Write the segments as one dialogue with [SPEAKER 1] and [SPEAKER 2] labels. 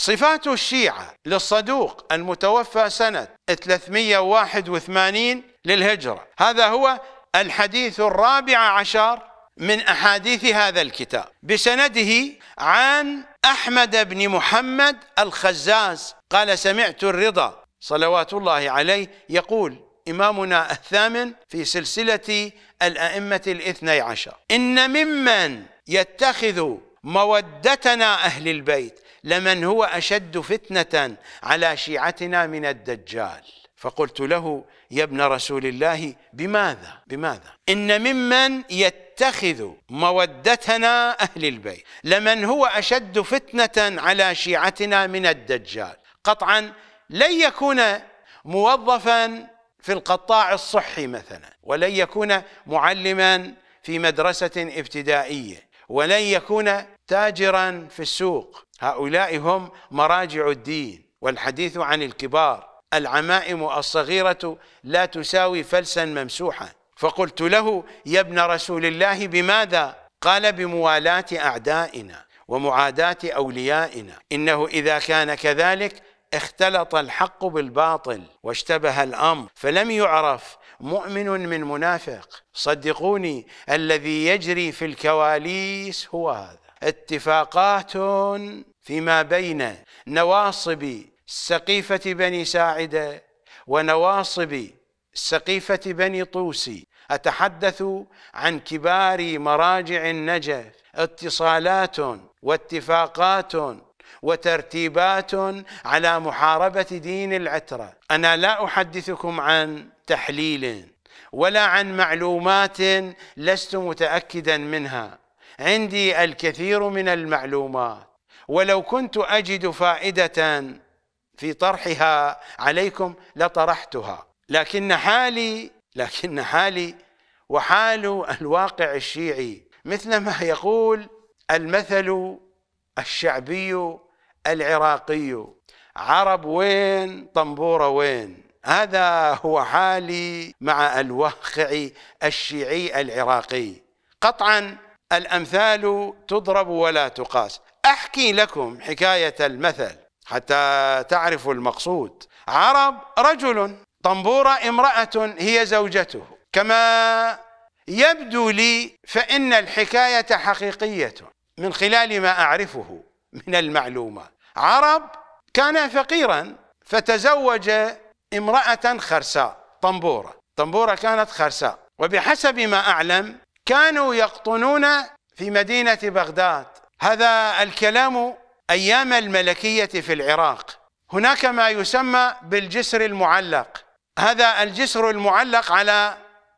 [SPEAKER 1] صفات الشيعة للصدوق المتوفى سنة 381 للهجرة هذا هو الحديث الرابع عشر من أحاديث هذا الكتاب بسنده عن أحمد بن محمد الخزاز قال سمعت الرضا صلوات الله عليه يقول إمامنا الثامن في سلسلة الأئمة الاثني عشر إن ممن يتخذ مودتنا أهل البيت لمن هو أشد فتنة على شيعتنا من الدجال فقلت له يا ابن رسول الله بماذا بماذا إن ممن يتخذ مودتنا أهل البيت لمن هو أشد فتنة على شيعتنا من الدجال قطعا لن يكون موظفا في القطاع الصحي مثلا ولن يكون معلما في مدرسة ابتدائية ولن يكون تاجرا في السوق هؤلاء هم مراجع الدين والحديث عن الكبار العمائم الصغيرة لا تساوي فلسا ممسوحا فقلت له يا ابن رسول الله بماذا قال بموالاة أعدائنا ومعاداة أوليائنا إنه إذا كان كذلك اختلط الحق بالباطل واشتبه الأمر فلم يعرف مؤمن من منافق صدقوني الذي يجري في الكواليس هو هذا اتفاقات فيما بين نواصب سقيفة بني ساعدة ونواصب سقيفة بني طوسي أتحدث عن كبار مراجع النجف اتصالات واتفاقات وترتيبات على محاربة دين العترة أنا لا أحدثكم عن تحليل ولا عن معلومات لست متأكدا منها عندي الكثير من المعلومات ولو كنت أجد فائدة في طرحها عليكم لطرحتها لكن حالي لكن حالي وحال الواقع الشيعي مثل ما يقول المثل الشعبي العراقي عرب وين طنبوره وين هذا هو حالي مع الواقع الشيعي العراقي قطعا الأمثال تضرب ولا تقاس أحكي لكم حكاية المثل حتى تعرفوا المقصود عرب رجل طنبورة امرأة هي زوجته كما يبدو لي فإن الحكاية حقيقية من خلال ما أعرفه من المعلومات عرب كان فقيرا فتزوج امرأة خرساء طنبورة طنبورة كانت خرساء وبحسب ما أعلم كانوا يقطنون في مدينة بغداد هذا الكلام أيام الملكية في العراق هناك ما يسمى بالجسر المعلق هذا الجسر المعلق على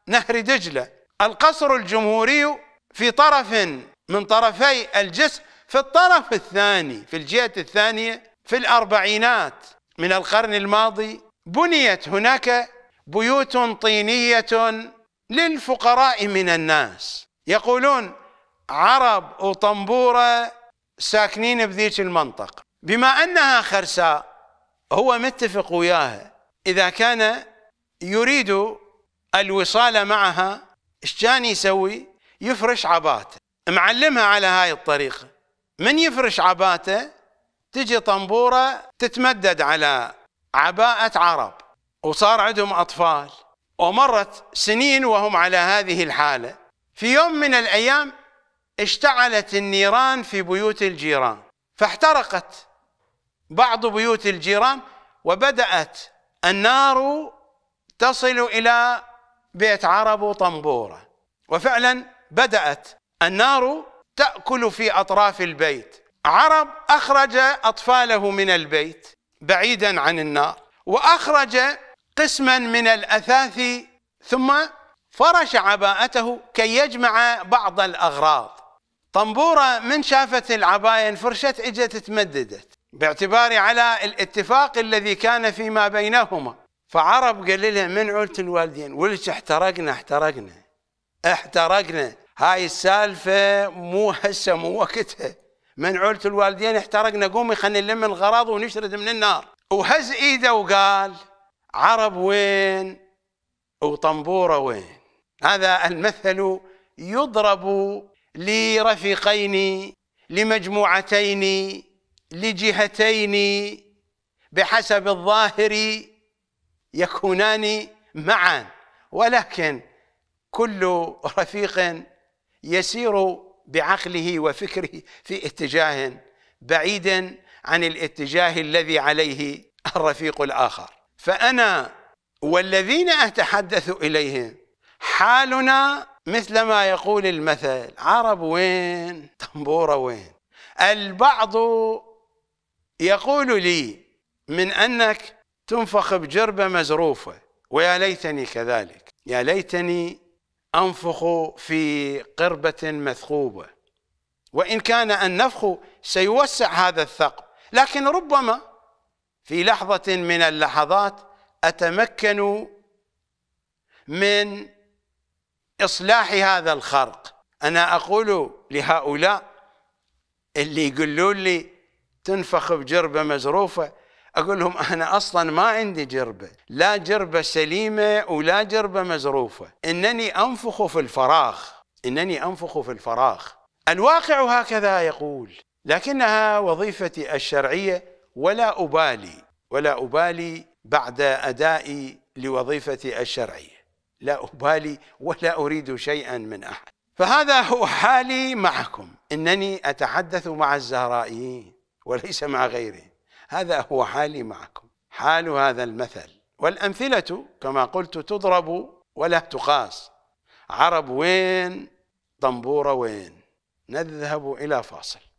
[SPEAKER 1] نهر دجلة القصر الجمهوري في طرف من طرفي الجسر في الطرف الثاني في الجهة الثانية في الأربعينات من القرن الماضي بنيت هناك بيوت طينية للفقراء من الناس يقولون عرب وطنبورة ساكنين بذيك المنطقة بما أنها خرساء هو متفق وياها إذا كان يريد الوصال معها ايش كان يسوي؟ يفرش عباته معلمها على هاي الطريقة من يفرش عباته تجي طنبورة تتمدد على عباءة عرب وصار عندهم أطفال ومرت سنين وهم على هذه الحالة في يوم من الأيام اشتعلت النيران في بيوت الجيران فاحترقت بعض بيوت الجيران وبدأت النار تصل إلى بيت عرب وطنبورة وفعلا بدأت النار تأكل في أطراف البيت عرب أخرج أطفاله من البيت بعيدا عن النار وأخرج قسما من الأثاث ثم فرش عباءته كي يجمع بعض الأغراض طنبورة من شافت العباية انفرشت اجت تمددت باعتبار على الاتفاق الذي كان فيما بينهما فعرب قال لها من عولة الوالدين ولش احترقنا احترقنا احترقنا هاي السالفة مو هسه مو وقتها من عولة الوالدين احترقنا قومي خلينا نلم الغراض ونشرد من النار وهز ايده وقال عرب وين وطنبوره وين هذا المثل يضرب لرفيقين لمجموعتين لجهتين بحسب الظاهر يكونان معا ولكن كل رفيق يسير بعقله وفكره في اتجاه بعيد عن الاتجاه الذي عليه الرفيق الاخر فأنا والذين أتحدث إليهم حالنا مثل ما يقول المثل عرب وين طنبورة وين البعض يقول لي من أنك تنفخ بجربة مزروفة ويا ليتني كذلك يا ليتني أنفخ في قربة مثقوبة وإن كان النفخ سيوسع هذا الثقب لكن ربما في لحظة من اللحظات أتمكن من إصلاح هذا الخرق أنا أقول لهؤلاء اللي يقولون لي تنفخ بجربة مزروفة أقول لهم أنا أصلا ما عندي جربة لا جربة سليمة ولا جربة مزروفة إنني أنفخ في الفراغ إنني أنفخ في الفراغ الواقع هكذا يقول لكنها وظيفتي الشرعية ولا أبالي ولا أبالي بعد أدائي لوظيفتي الشرعية لا أبالي ولا أريد شيئا من أحد فهذا هو حالي معكم إنني أتحدث مع الزهرائيين وليس مع غيرهم هذا هو حالي معكم حال هذا المثل والأمثلة كما قلت تضرب ولا تقاس عرب وين طنبورة وين نذهب إلى فاصل